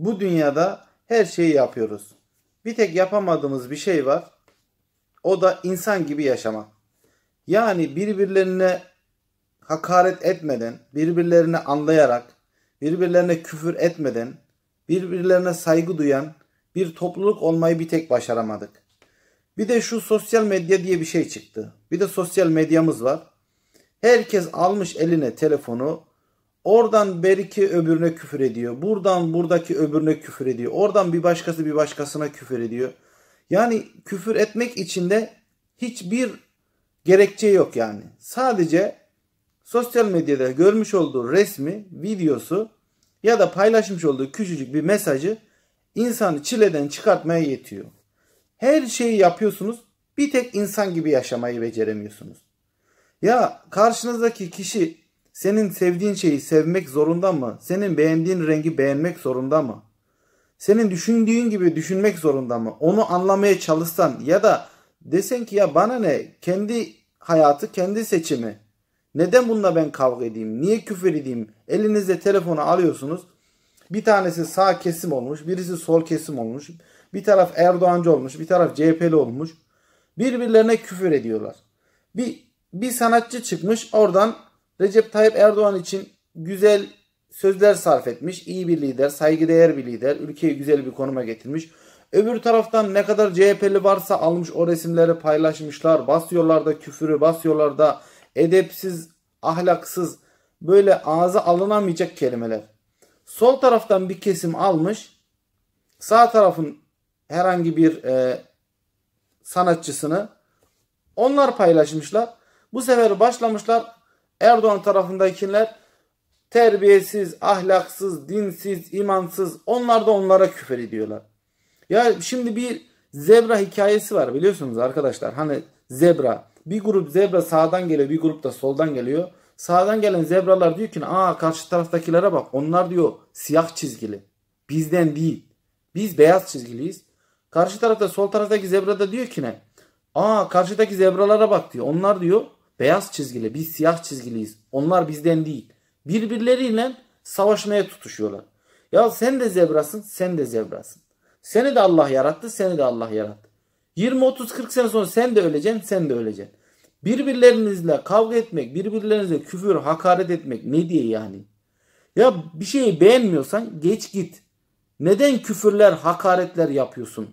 Bu dünyada her şeyi yapıyoruz. Bir tek yapamadığımız bir şey var. O da insan gibi yaşamak. Yani birbirlerine hakaret etmeden, birbirlerini anlayarak, birbirlerine küfür etmeden, birbirlerine saygı duyan bir topluluk olmayı bir tek başaramadık. Bir de şu sosyal medya diye bir şey çıktı. Bir de sosyal medyamız var. Herkes almış eline telefonu, Oradan beriki öbürüne küfür ediyor. Buradan buradaki öbürüne küfür ediyor. Oradan bir başkası bir başkasına küfür ediyor. Yani küfür etmek için de hiçbir gerekçe yok yani. Sadece sosyal medyada görmüş olduğu resmi, videosu ya da paylaşmış olduğu küçücük bir mesajı insanı çileden çıkartmaya yetiyor. Her şeyi yapıyorsunuz bir tek insan gibi yaşamayı beceremiyorsunuz. Ya karşınızdaki kişi senin sevdiğin şeyi sevmek zorunda mı? Senin beğendiğin rengi beğenmek zorunda mı? Senin düşündüğün gibi düşünmek zorunda mı? Onu anlamaya çalışsan ya da desen ki ya bana ne? Kendi hayatı, kendi seçimi. Neden bununla ben kavga edeyim? Niye küfür edeyim? Elinizde telefonu alıyorsunuz. Bir tanesi sağ kesim olmuş, birisi sol kesim olmuş. Bir taraf Erdoğancı olmuş, bir taraf CHP'li olmuş. Birbirlerine küfür ediyorlar. Bir bir sanatçı çıkmış oradan Recep Tayyip Erdoğan için güzel sözler sarf etmiş. iyi bir lider, saygıdeğer bir lider. Ülkeyi güzel bir konuma getirmiş. Öbür taraftan ne kadar CHP'li varsa almış o resimleri paylaşmışlar. Basıyorlar da küfürü, basıyorlar da edepsiz, ahlaksız, böyle ağza alınamayacak kelimeler. Sol taraftan bir kesim almış. Sağ tarafın herhangi bir e, sanatçısını onlar paylaşmışlar. Bu sefer başlamışlar Erdoğan tarafındakiler terbiyesiz, ahlaksız, dinsiz, imansız onlar da onlara küfür ediyorlar. Ya şimdi bir zebra hikayesi var biliyorsunuz arkadaşlar. Hani zebra bir grup zebra sağdan geliyor bir grup da soldan geliyor. Sağdan gelen zebralar diyor ki aa karşı taraftakilere bak onlar diyor siyah çizgili. Bizden değil. Biz beyaz çizgiliyiz. Karşı tarafta sol taraftaki zebra da diyor ki ne? Aa karşıdaki zebralara bak diyor. Onlar diyor beyaz çizgili biz siyah çizgiliyiz. Onlar bizden değil. Birbirleriyle savaşmaya tutuşuyorlar. Ya sen de zebrasın, sen de zebrasın. Seni de Allah yarattı, seni de Allah yarattı. 20 30 40 sene sonra sen de öleceksin, sen de öleceksin. Birbirlerinizle kavga etmek, birbirlerinize küfür, hakaret etmek ne diye yani? Ya bir şeyi beğenmiyorsan geç git. Neden küfürler, hakaretler yapıyorsun?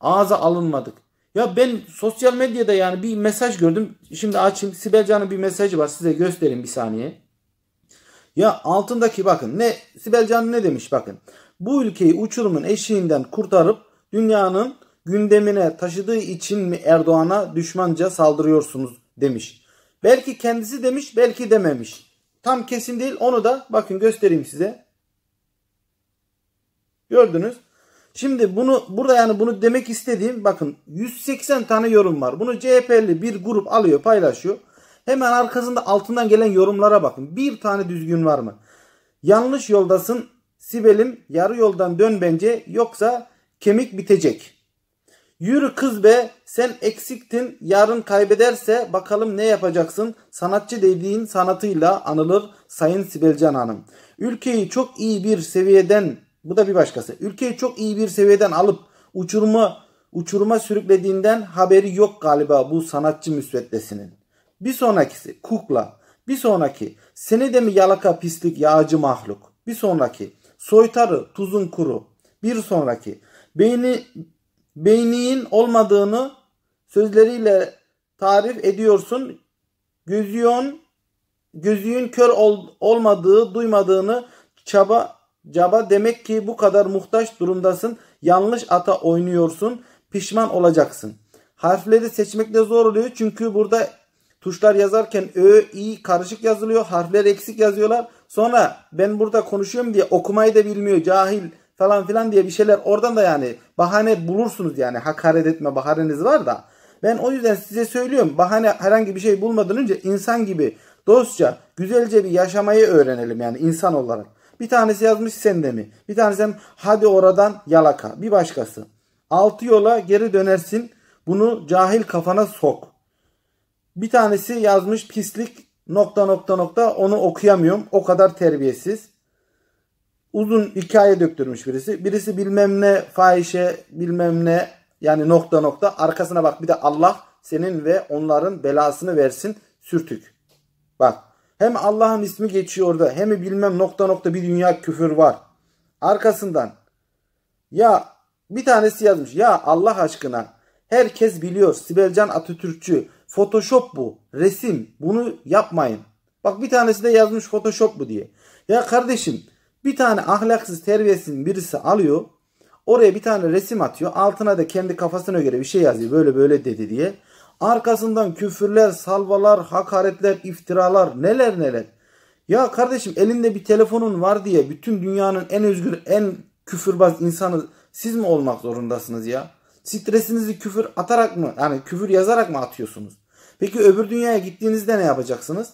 Ağza alınmadık. Ya ben sosyal medyada yani bir mesaj gördüm. Şimdi açayım. Sibel Can'ın bir mesajı var. Size göstereyim bir saniye. Ya altındaki bakın ne Sibel Can ne demiş bakın. Bu ülkeyi uçurumun eşiğinden kurtarıp dünyanın gündemine taşıdığı için mi Erdoğan'a düşmanca saldırıyorsunuz demiş. Belki kendisi demiş belki dememiş. Tam kesin değil onu da bakın göstereyim size. Gördünüz. Şimdi bunu burada yani bunu demek istediğim bakın 180 tane yorum var. Bunu CHP'li bir grup alıyor paylaşıyor. Hemen arkasında altından gelen yorumlara bakın. Bir tane düzgün var mı? Yanlış yoldasın Sibel'im yarı yoldan dön bence yoksa kemik bitecek. Yürü kız be sen eksiktin yarın kaybederse bakalım ne yapacaksın sanatçı dediğin sanatıyla anılır Sayın Sibelcan Hanım. Ülkeyi çok iyi bir seviyeden bu da bir başkası. Ülkeyi çok iyi bir seviyeden alıp uçuruma, uçuruma sürüklediğinden haberi yok galiba bu sanatçı müsveddesinin. Bir sonrakisi kukla. Bir sonraki seni de mi yalaka pislik yağcı mahluk. Bir sonraki soytarı tuzun kuru. Bir sonraki beyni beyniğin olmadığını sözleriyle tarif ediyorsun. Gözüyon gözüğün kör ol, olmadığı, duymadığını çaba Caba demek ki bu kadar muhtaç durumdasın. Yanlış ata oynuyorsun. Pişman olacaksın. Harfleri seçmekte zor oluyor. Çünkü burada tuşlar yazarken ö, i karışık yazılıyor. Harfler eksik yazıyorlar. Sonra ben burada konuşuyorum diye okumayı da bilmiyor. Cahil falan filan diye bir şeyler. Oradan da yani bahane bulursunuz yani. Hakaret etme bahaneniz var da. Ben o yüzden size söylüyorum. Bahane herhangi bir şey bulmadan önce insan gibi dostça, güzelce bir yaşamayı öğrenelim yani insan olarak. Bir tanesi yazmış sende mi? Bir tanesi hadi oradan yalaka. Bir başkası. Altı yola geri dönersin. Bunu cahil kafana sok. Bir tanesi yazmış pislik nokta nokta nokta onu okuyamıyorum. O kadar terbiyesiz. Uzun hikaye döktürmüş birisi. Birisi bilmem ne fahişe bilmem ne yani nokta nokta arkasına bak bir de Allah senin ve onların belasını versin sürtük. Bak hem Allah'ın ismi geçiyor orada hem bilmem nokta nokta bir dünya küfür var. Arkasından ya bir tanesi yazmış ya Allah aşkına herkes biliyor Sibelcan Atatürkçü Photoshop bu resim bunu yapmayın. Bak bir tanesi de yazmış Photoshop bu diye. Ya kardeşim bir tane ahlaksız terbiyesinin birisi alıyor oraya bir tane resim atıyor altına da kendi kafasına göre bir şey yazıyor böyle böyle dedi diye. Arkasından küfürler, salvalar, hakaretler, iftiralar neler neler. Ya kardeşim elinde bir telefonun var diye bütün dünyanın en özgür, en küfürbaz insanı siz mi olmak zorundasınız ya? Stresinizi küfür atarak mı yani küfür yazarak mı atıyorsunuz? Peki öbür dünyaya gittiğinizde ne yapacaksınız?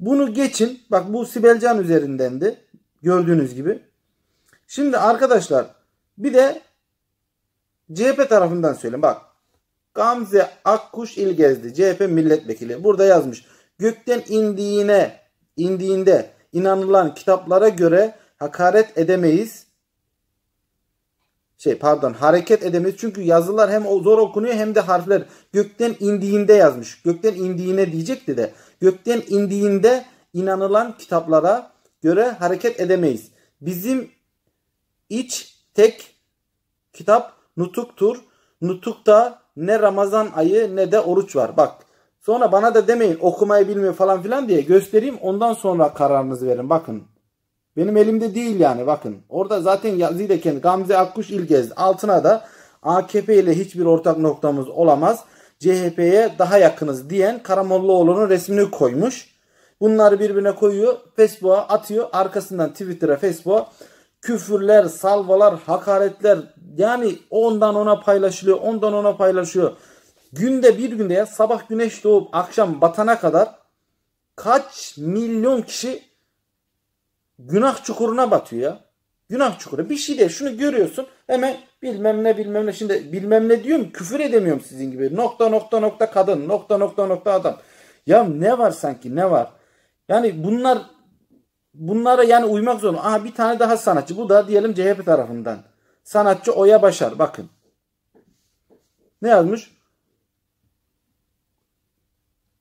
Bunu geçin. Bak bu Sibelcan üzerindendi. Gördüğünüz gibi. Şimdi arkadaşlar bir de CHP tarafından söyleyeyim. Bak Gamze Akkuş İlgezdi CHP milletvekili. Burada yazmış. Gökten indiğine indiğinde inanılan kitaplara göre hakaret edemeyiz. Şey pardon hareket edemeyiz. Çünkü yazılar hem zor okunuyor hem de harfler gökten indiğinde yazmış. Gökten indiğine diyecekti de. Gökten indiğinde inanılan kitaplara göre hareket edemeyiz. Bizim iç tek kitap nutuktur. Nutukta ne Ramazan ayı ne de oruç var. Bak sonra bana da demeyin okumayı bilmiyor falan filan diye göstereyim ondan sonra kararınızı verin. Bakın benim elimde değil yani bakın. Orada zaten Yazideken Gamze Akkuş İlgez altına da AKP ile hiçbir ortak noktamız olamaz. CHP'ye daha yakınız diyen Karamollaoğlu'nun resmini koymuş. Bunları birbirine koyuyor. Facebook'a atıyor. Arkasından Twitter'a Facebook'a küfürler, salvalar, hakaretler, yani ondan ona paylaşılıyor, ondan ona paylaşıyor. Günde bir günde ya sabah güneş doğup akşam batana kadar kaç milyon kişi günah çukuruna batıyor ya. Günah çukuru. Bir şey de şunu görüyorsun hemen bilmem ne bilmem ne. Şimdi bilmem ne diyorum küfür edemiyorum sizin gibi. Nokta nokta nokta kadın nokta nokta nokta adam. Ya ne var sanki ne var? Yani bunlar bunlara yani uymak zorunda. Aha bir tane daha sanatçı bu da diyelim CHP tarafından. Sanatçı Oya Başar. Bakın. Ne yazmış?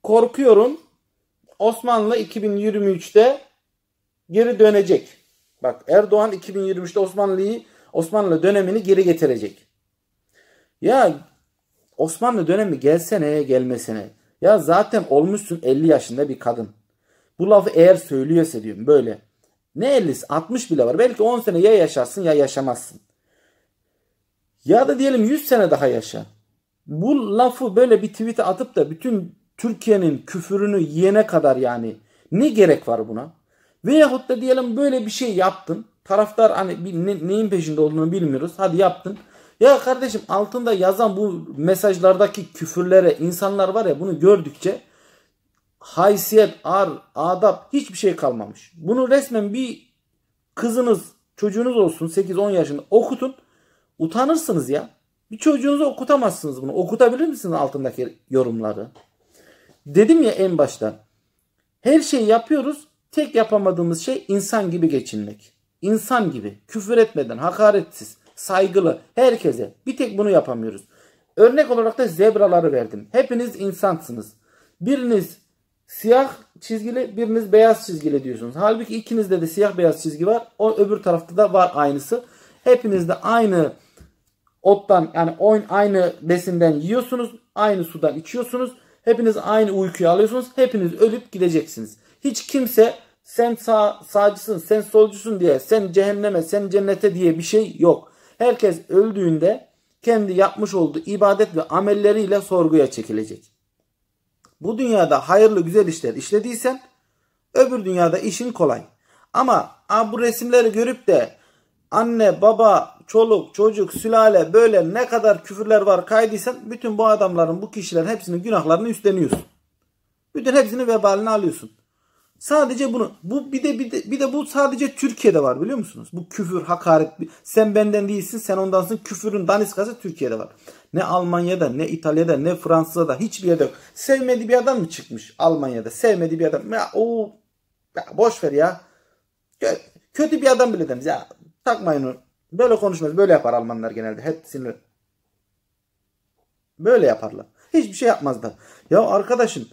Korkuyorum Osmanlı 2023'te geri dönecek. Bak Erdoğan 2023'te Osmanlı'yı Osmanlı dönemini geri getirecek. Ya Osmanlı dönemi gelsene gelmesene. Ya zaten olmuşsun 50 yaşında bir kadın. Bu lafı eğer söylüyorsa diyorum böyle. Ne 50'si 60 bile var. Belki 10 sene ya yaşarsın ya yaşamazsın. Ya da diyelim 100 sene daha yaşa. Bu lafı böyle bir tweet'e atıp da bütün Türkiye'nin küfürünü yiyene kadar yani ne gerek var buna? Veyahut da diyelim böyle bir şey yaptın. Taraftar hani ne, neyin peşinde olduğunu bilmiyoruz. Hadi yaptın. Ya kardeşim altında yazan bu mesajlardaki küfürlere insanlar var ya bunu gördükçe haysiyet, ar, adab hiçbir şey kalmamış. Bunu resmen bir kızınız, çocuğunuz olsun 8-10 yaşında okutun. Utanırsınız ya. Bir çocuğunuzu okutamazsınız bunu. Okutabilir misiniz altındaki yorumları? Dedim ya en başta. Her şeyi yapıyoruz. Tek yapamadığımız şey insan gibi geçinmek. İnsan gibi. Küfür etmeden, hakaretsiz, saygılı herkese. Bir tek bunu yapamıyoruz. Örnek olarak da zebraları verdim. Hepiniz insansınız. Biriniz siyah çizgili, biriniz beyaz çizgili diyorsunuz. Halbuki ikinizde de siyah beyaz çizgi var. O öbür tarafta da var aynısı. Hepinizde aynı ottan yani aynı besinden yiyorsunuz. Aynı sudan içiyorsunuz. Hepiniz aynı uykuyu alıyorsunuz. Hepiniz ölüp gideceksiniz. Hiç kimse sen sağ, sağcısın, sen solcusun diye, sen cehenneme, sen cennete diye bir şey yok. Herkes öldüğünde kendi yapmış olduğu ibadet ve amelleriyle sorguya çekilecek. Bu dünyada hayırlı güzel işler işlediysen öbür dünyada işin kolay. Ama a, bu resimleri görüp de anne, baba, çoluk, çocuk, sülale böyle ne kadar küfürler var kaydıysan bütün bu adamların, bu kişilerin hepsinin günahlarını üstleniyorsun. Bütün hepsini vebalini alıyorsun. Sadece bunu bu bir de bir de bir de bu sadece Türkiye'de var biliyor musunuz? Bu küfür, hakaret sen benden değilsin, sen ondansın küfürün daniskası Türkiye'de var. Ne Almanya'da, ne İtalya'da, ne Fransa'da hiçbir yerde yok. sevmedi bir adam mı çıkmış Almanya'da? sevmedi bir adam. Ya o boş ver ya. Kötü bir adam bile demez ya. Takmayın onu. Böyle konuşmaz. Böyle yapar Almanlar genelde. Hep sinir. Böyle yaparlar. Hiçbir şey yapmazlar. Ya arkadaşın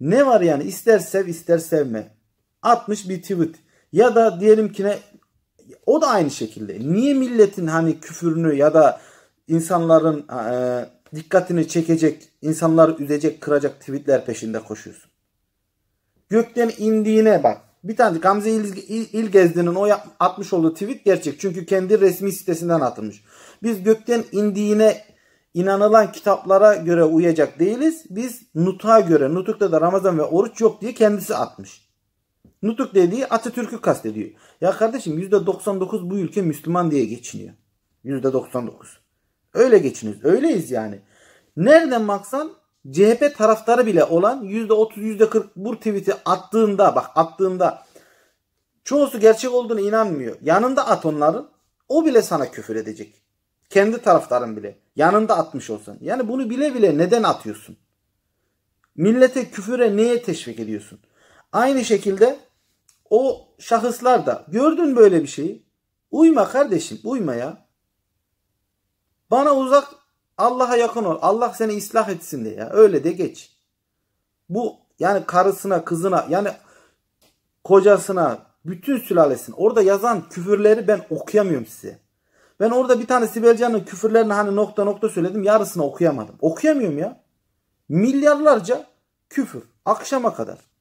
ne var yani ister sev ister sevme. Atmış bir tweet. Ya da diyelim ki ne o da aynı şekilde. Niye milletin hani küfürünü ya da insanların e, dikkatini çekecek, insanları üzecek, kıracak tweetler peşinde koşuyorsun? Gökten indiğine bak. Bir tane Gamze İlgezdi'nin o atmış olduğu tweet gerçek. Çünkü kendi resmi sitesinden atılmış. Biz gökten indiğine inanılan kitaplara göre uyacak değiliz. Biz nutuğa göre, nutukta da Ramazan ve oruç yok diye kendisi atmış. Nutuk dediği Atatürk'ü kastediyor. Ya kardeşim %99 bu ülke Müslüman diye geçiniyor. %99. Öyle geçiniz Öyleyiz yani. Nereden baksan CHP taraftarı bile olan %30 %40 bu tweet'i attığında bak attığında çoğusu gerçek olduğunu inanmıyor. Yanında at onların o bile sana küfür edecek. Kendi taraftarın bile yanında atmış olsan. Yani bunu bile bile neden atıyorsun? Millete küfüre neye teşvik ediyorsun? Aynı şekilde o şahıslar da gördün böyle bir şeyi. Uyma kardeşim uyma ya. Bana uzak Allah'a yakın ol. Allah seni ıslah etsin diye. öyle de geç. Bu yani karısına, kızına yani kocasına, bütün sülalesine. Orada yazan küfürleri ben okuyamıyorum size. Ben orada bir tane Sibel Can'ın küfürlerini hani nokta nokta söyledim. Yarısını okuyamadım. Okuyamıyorum ya. Milyarlarca küfür. Akşama kadar.